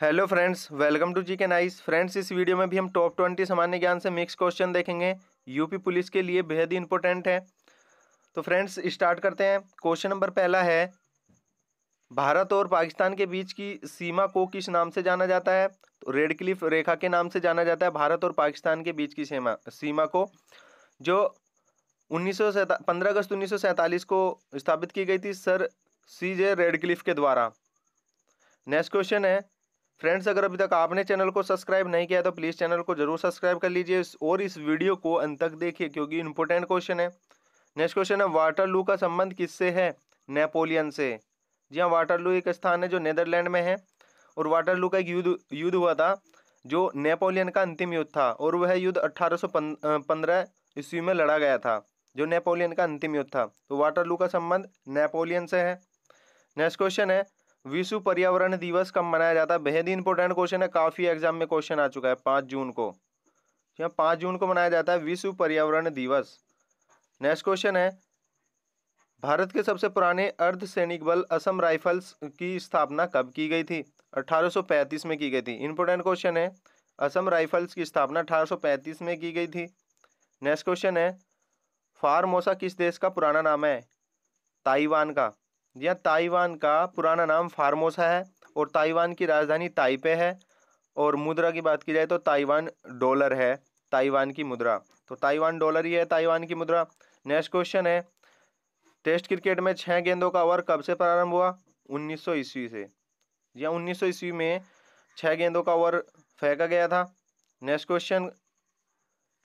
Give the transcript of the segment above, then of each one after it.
hello friends welcome to G K nice friends इस video में भी हम टॉप ट्वेंटी सामान्य ज्ञान से मिक्स क्वेश्चन देखेंगे यूपी पुलिस के लिए बेहद ही इंपॉर्टेंट है तो फ्रेंड्स स्टार्ट करते हैं क्वेश्चन नंबर पहला है भारत और पाकिस्तान के बीच की सीमा को किस नाम से जाना जाता है तो रेड क्लिफ रेखा के नाम से जाना जाता है भारत और पाकिस्तान के बीच की सीमा सीमा को जो उन्नीस सौ पंद्रह अगस्त उन्नीस को स्थापित की गई थी sir C J Radcliffe के द्वारा नेक्स्ट क्वेश्चन है फ्रेंड्स अगर अभी तक आपने चैनल को सब्सक्राइब नहीं किया तो प्लीज़ चैनल को जरूर सब्सक्राइब कर लीजिए और इस वीडियो को अंत तक देखिए क्योंकि इम्पोर्टेंट क्वेश्चन है नेक्स्ट क्वेश्चन है वाटरलू का संबंध किससे है नेपोलियन से जी हाँ वाटरलू एक स्थान है जो नेदरलैंड में है और वाटरलू का एक युद्ध युद्ध हुआ था जो नेपोलियन का अंतिम युद्ध था और वह युद्ध अट्ठारह ईस्वी में लड़ा गया था जो नेपोलियन का अंतिम युद्ध था तो वाटरलू का संबंध नेपोलियन से है नेक्स्ट क्वेश्चन है विश्व पर्यावरण दिवस कब मनाया जाता है बेहद ही इंपॉर्टेंट क्वेश्चन है काफ़ी एग्जाम में क्वेश्चन आ चुका है पाँच जून को यहाँ पाँच जून को मनाया जाता है विश्व पर्यावरण दिवस नेक्स्ट क्वेश्चन है भारत के सबसे पुराने अर्ध सैनिक बल असम राइफल्स की स्थापना कब की गई थी 1835 में की गई थी इंपोर्टेंट क्वेश्चन है असम राइफल्स की स्थापना 1835 में की गई थी नेक्स्ट क्वेश्चन है फार्मोसा किस देश का पुराना नाम है ताइवान का यह ताइवान का पुराना नाम फार्मोसा है और ताइवान की राजधानी ताइपे है और मुद्रा की बात की जाए तो ताइवान डॉलर है ताइवान की मुद्रा तो ताइवान डॉलर ही है ताइवान की मुद्रा नेक्स्ट क्वेश्चन है टेस्ट क्रिकेट में छः गेंदों का ओवर कब से प्रारंभ हुआ उन्नीस ईस्वी से या उन्नीस ईस्वी में छः गेंदों का ओवर फेंका गया था नेक्स्ट क्वेश्चन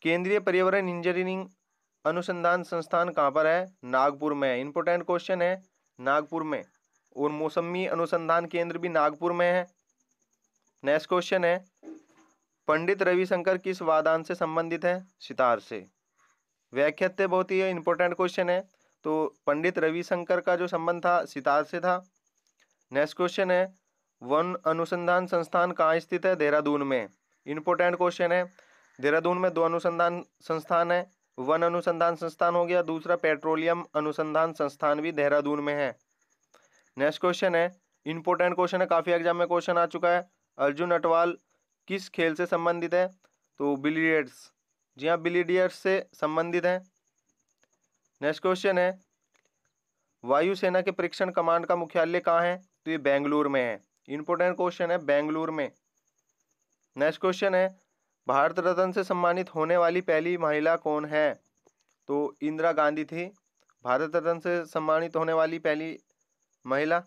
केंद्रीय पर्यावरण इंजीनियरिंग अनुसंधान संस्थान कहाँ पर है नागपुर में इंपॉर्टेंट क्वेश्चन है नागपुर में और मौसमी अनुसंधान केंद्र भी नागपुर में है नेक्स्ट क्वेश्चन है पंडित रविशंकर किस वादान से संबंधित है सितार से व्याख्यात बहुत ही इंपॉर्टेंट क्वेश्चन है तो पंडित रविशंकर का जो संबंध था सितार से था नेक्स्ट क्वेश्चन है वन अनुसंधान संस्थान कहाँ स्थित है देहरादून में इंपॉर्टेंट क्वेश्चन है देहरादून में दो अनुसंधान संस्थान है वन अनुसंधान संस्थान हो गया दूसरा पेट्रोलियम अनुसंधान संस्थान भी देहरादून में है नेक्स्ट क्वेश्चन है इंपॉर्टेंट क्वेश्चन है काफ़ी एग्जाम में क्वेश्चन आ चुका है अर्जुन अटवाल किस खेल से संबंधित है तो बिलीडियर्स जी हाँ बिलीडियर्स से संबंधित है नेक्स्ट क्वेश्चन है वायुसेना के परीक्षण कमांड का मुख्यालय कहाँ है तो ये बेंगलुरु में है इंपॉर्टेंट क्वेश्चन है बेंगलुरु में नेक्स्ट क्वेश्चन है भारत रत्न से सम्मानित होने वाली पहली महिला कौन है तो इंदिरा गांधी थी भारत रत्न से सम्मानित होने वाली पहली महिला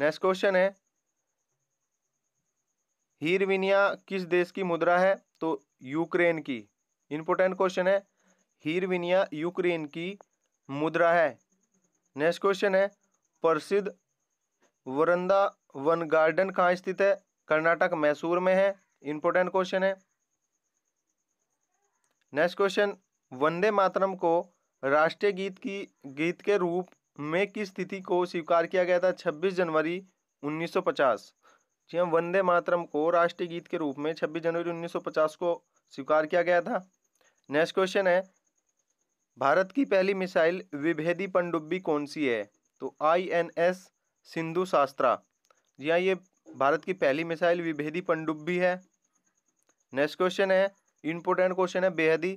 नेक्स्ट क्वेश्चन है हीरविनिया किस देश की मुद्रा है तो यूक्रेन की इंपॉर्टेंट क्वेश्चन है हीरविनिया यूक्रेन की मुद्रा है नेक्स्ट क्वेश्चन है प्रसिद्ध वरंदा वन गार्डन कहाँ स्थित है कर्नाटक मैसूर में है इंपोर्टेंट क्वेश्चन है नेक्स्ट क्वेश्चन वंदे मातरम को राष्ट्रीय गीत की गीत के रूप में किस तिथि को स्वीकार किया गया था 26 जनवरी 1950 जी हाँ वंदे मातरम को राष्ट्रीय गीत के रूप में 26 जनवरी 1950 को स्वीकार किया गया था नेक्स्ट क्वेश्चन है भारत की पहली मिसाइल विभेदी पनडुब्बी कौन सी है तो आई एन एस सिंधु शास्त्रा जी हाँ ये भारत की पहली मिसाइल विभेदी पनडुब्बी है नेक्स्ट क्वेश्चन है इंपोर्टेंट क्वेश्चन है बेहद ही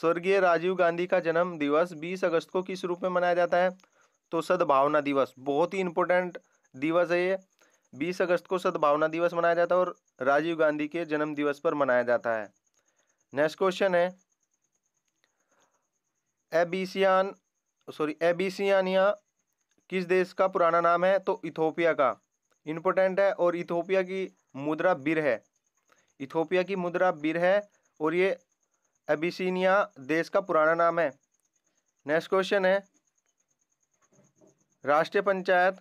स्वर्गीय राजीव गांधी का जन्म दिवस बीस अगस्त को किस रूप में मनाया जाता है तो सद्भावना दिवस बहुत ही इंपॉर्टेंट दिवस है ये बीस अगस्त को सद्भावना दिवस मनाया जाता है और राजीव गांधी के जन्म दिवस पर मनाया जाता है नेक्स्ट क्वेश्चन है एबीसियान सॉरी एबीसियानिया किस देश का पुराना नाम है तो इथोपिया का इंपोर्टेंट है और इथोपिया की मुद्रा बिर है इथोपिया की मुद्रा बिर है और ये एबिसिनिया देश का पुराना नाम है नेक्स्ट क्वेश्चन है राष्ट्रीय पंचायत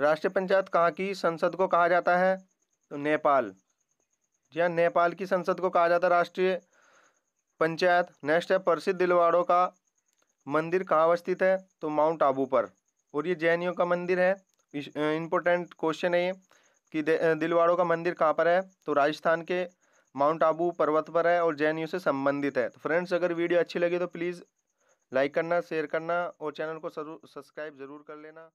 राष्ट्रीय पंचायत कहाँ की संसद को कहा जाता है तो नेपाल जी हाँ नेपाल की संसद को कहा जाता है राष्ट्रीय पंचायत नेक्स्ट है प्रसिद्ध दिलवाड़ों का मंदिर कहाँ अवस्थित है तो माउंट आबू पर और ये जैनियों का मंदिर है इंपॉर्टेंट क्वेश्चन है ये कि दिलवाड़ों का मंदिर कहाँ पर है तो राजस्थान के माउंट आबू पर्वत पर है और जैन यू से संबंधित है तो फ्रेंड्स अगर वीडियो अच्छी लगी तो प्लीज़ लाइक करना शेयर करना और चैनल को सब्सक्राइब ज़रूर कर लेना